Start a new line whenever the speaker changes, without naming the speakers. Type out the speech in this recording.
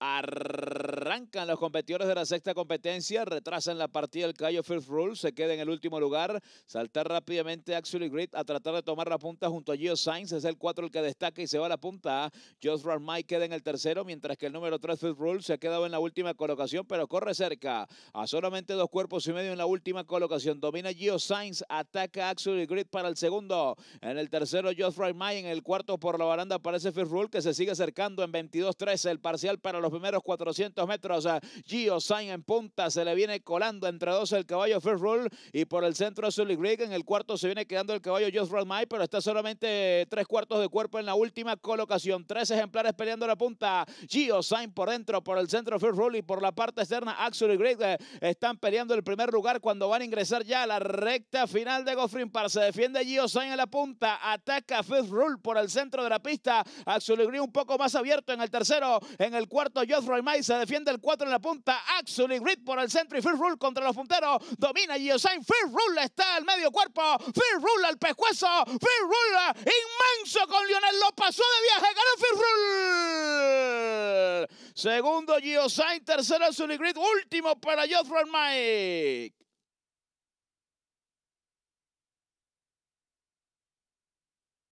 Arrancan los competidores de la sexta competencia, retrasan la partida del Cayo Fifth Rule, se queda en el último lugar, saltar rápidamente Axel y a tratar de tomar la punta junto a Gio Sainz, es el 4 el que destaca y se va a la punta. Joshua Mike queda en el tercero, mientras que el número 3 Fifth Rule se ha quedado en la última colocación, pero corre cerca, a solamente dos cuerpos y medio en la última colocación, domina Gio Sainz, ataca Axel y para el segundo, en el tercero Joshua Mike, en el cuarto por la baranda aparece Fifth Rule que se sigue acercando en 22-13 el partido para los primeros 400 metros. Gio Sainz en punta, se le viene colando entre dos el caballo First Rule y por el centro Sully Greg. En el cuarto se viene quedando el caballo Just May, pero está solamente tres cuartos de cuerpo en la última colocación. Tres ejemplares peleando la punta. Gio Sainz por dentro, por el centro First Rule y por la parte externa Axel eh, están peleando el primer lugar cuando van a ingresar ya a la recta final de Goffrin Park. Se defiende Gio Sainz en la punta, ataca First Rule por el centro de la pista. Axel un poco más abierto en el tercero. En el cuarto, Jeffrey Mike se defiende el cuatro en la punta. Axel y Reed por el centro y Field Rule contra los punteros. Domina Giosain. Fear Rule está al medio cuerpo. Field Rule al pescuezo. Fear Rule inmenso con Lionel. Lo pasó de viaje. Ganó Field Rule. Segundo, Giosain. Tercero, Axel Grid. Último para Jeffrey Mike.